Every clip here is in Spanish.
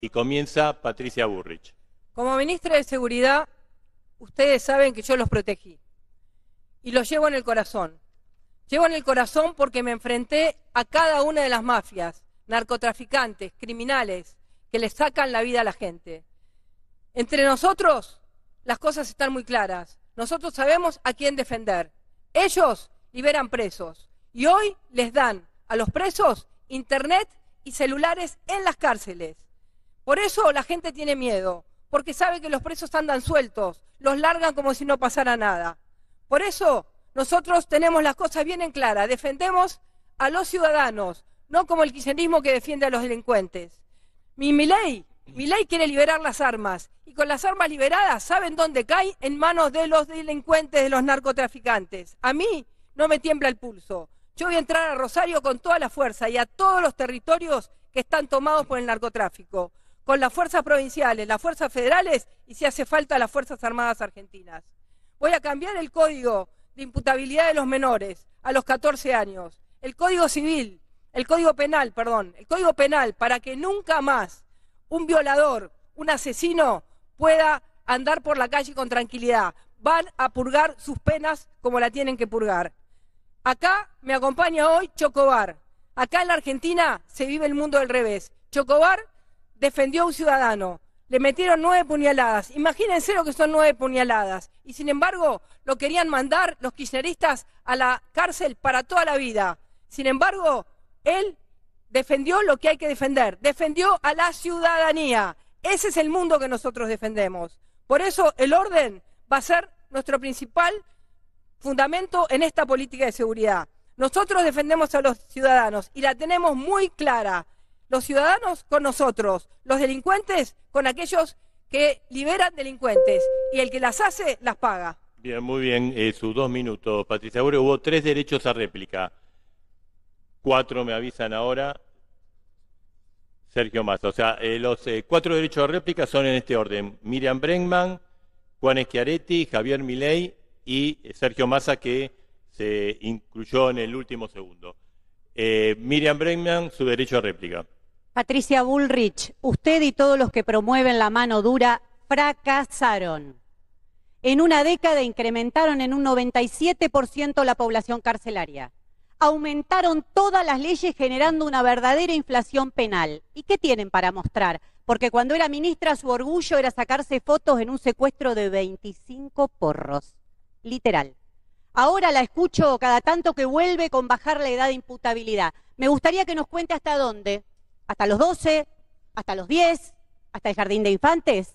Y comienza Patricia Burrich. Como ministra de Seguridad, ustedes saben que yo los protegí y los llevo en el corazón. Llevo en el corazón porque me enfrenté a cada una de las mafias, narcotraficantes, criminales, que les sacan la vida a la gente. Entre nosotros las cosas están muy claras. Nosotros sabemos a quién defender. Ellos liberan presos y hoy les dan a los presos internet y celulares en las cárceles. Por eso la gente tiene miedo, porque sabe que los presos andan sueltos, los largan como si no pasara nada. Por eso nosotros tenemos las cosas bien en clara, defendemos a los ciudadanos, no como el kirchnerismo que defiende a los delincuentes. Mi, ley, mi ley quiere liberar las armas y con las armas liberadas, ¿saben dónde cae? En manos de los delincuentes, de los narcotraficantes. A mí no me tiembla el pulso. Yo voy a entrar a Rosario con toda la fuerza y a todos los territorios que están tomados por el narcotráfico con las fuerzas provinciales, las fuerzas federales y si hace falta las Fuerzas Armadas Argentinas. Voy a cambiar el código de imputabilidad de los menores a los 14 años, el código civil, el código penal, perdón, el código penal para que nunca más un violador, un asesino pueda andar por la calle con tranquilidad. Van a purgar sus penas como la tienen que purgar. Acá me acompaña hoy Chocobar. Acá en la Argentina se vive el mundo del revés. Chocobar defendió a un ciudadano. Le metieron nueve puñaladas. Imagínense lo que son nueve puñaladas. Y sin embargo, lo querían mandar los kirchneristas a la cárcel para toda la vida. Sin embargo, él defendió lo que hay que defender. Defendió a la ciudadanía. Ese es el mundo que nosotros defendemos. Por eso el orden va a ser nuestro principal fundamento en esta política de seguridad. Nosotros defendemos a los ciudadanos y la tenemos muy clara los ciudadanos con nosotros, los delincuentes con aquellos que liberan delincuentes y el que las hace las paga. Bien, muy bien, eh, sus dos minutos, Patricia Abreu Hubo tres derechos a réplica. Cuatro me avisan ahora. Sergio Massa. O sea, eh, los eh, cuatro derechos a réplica son en este orden. Miriam Brengman, Juan Eschiaretti, Javier Milei y Sergio Massa que se incluyó en el último segundo. Miriam Bregman, su derecho a réplica. Patricia Bullrich, usted y todos los que promueven la mano dura fracasaron. En una década incrementaron en un 97% la población carcelaria. Aumentaron todas las leyes generando una verdadera inflación penal. ¿Y qué tienen para mostrar? Porque cuando era ministra su orgullo era sacarse fotos en un secuestro de 25 porros. Literal. Ahora la escucho cada tanto que vuelve con bajar la edad de imputabilidad. Me gustaría que nos cuente hasta dónde hasta los 12, hasta los 10, hasta el jardín de infantes.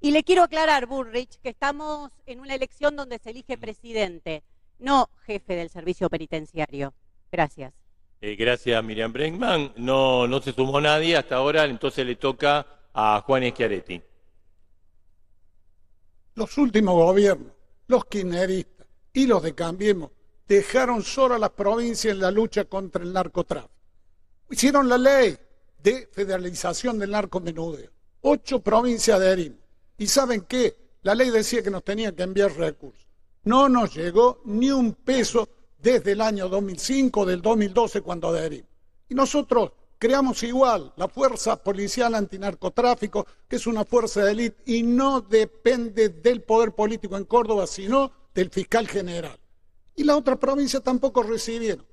Y le quiero aclarar, Burrich, que estamos en una elección donde se elige presidente, no jefe del servicio penitenciario. Gracias. Eh, gracias, Miriam Brenkman. No, se sumó nadie hasta ahora, entonces le toca a Juan Eschiaretti. Los últimos gobiernos, los kirchneristas y los de Cambiemos, dejaron solo a las provincias en la lucha contra el narcotráfico. Hicieron la ley, de federalización del menudo, Ocho provincias de adherimos. ¿Y saben qué? La ley decía que nos tenían que enviar recursos. No nos llegó ni un peso desde el año 2005, del 2012, cuando adherimos. Y nosotros creamos igual la Fuerza Policial Antinarcotráfico, que es una fuerza de élite y no depende del poder político en Córdoba, sino del fiscal general. Y las otras provincias tampoco recibieron.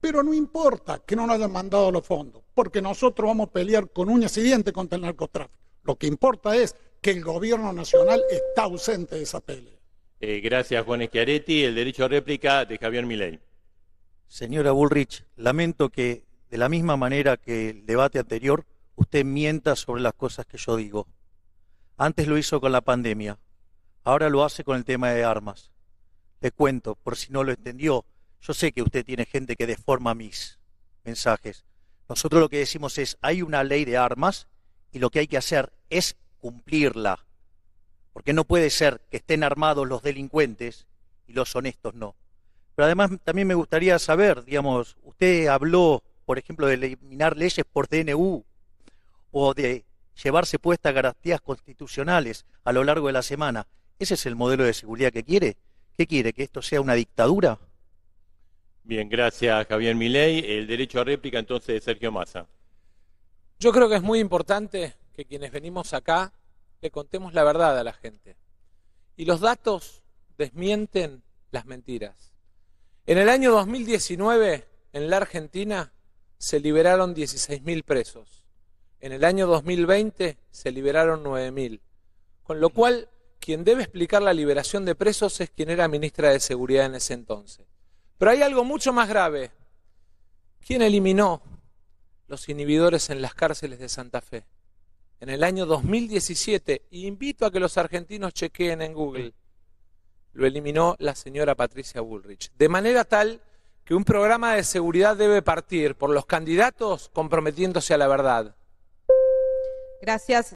Pero no importa que no nos hayan mandado los fondos, porque nosotros vamos a pelear con uñas y dientes contra el narcotráfico. Lo que importa es que el gobierno nacional está ausente de esa pelea. Eh, gracias, Juan Esquiaretti. El derecho a réplica de Javier Milei. Señora Bullrich, lamento que de la misma manera que el debate anterior, usted mienta sobre las cosas que yo digo. Antes lo hizo con la pandemia, ahora lo hace con el tema de armas. Le cuento, por si no lo entendió, yo sé que usted tiene gente que deforma mis mensajes. Nosotros lo que decimos es, hay una ley de armas y lo que hay que hacer es cumplirla. Porque no puede ser que estén armados los delincuentes y los honestos no. Pero además también me gustaría saber, digamos, usted habló, por ejemplo, de eliminar leyes por DNU o de llevarse puestas garantías constitucionales a lo largo de la semana. ¿Ese es el modelo de seguridad que quiere? ¿Qué quiere? ¿Que esto sea una dictadura? Bien, gracias Javier Milei. El derecho a réplica entonces de Sergio Massa. Yo creo que es muy importante que quienes venimos acá le contemos la verdad a la gente. Y los datos desmienten las mentiras. En el año 2019, en la Argentina, se liberaron 16.000 presos. En el año 2020 se liberaron 9.000. Con lo cual, quien debe explicar la liberación de presos es quien era ministra de Seguridad en ese entonces. Pero hay algo mucho más grave. ¿Quién eliminó los inhibidores en las cárceles de Santa Fe? En el año 2017, invito a que los argentinos chequeen en Google, lo eliminó la señora Patricia Bullrich. De manera tal que un programa de seguridad debe partir por los candidatos comprometiéndose a la verdad. Gracias.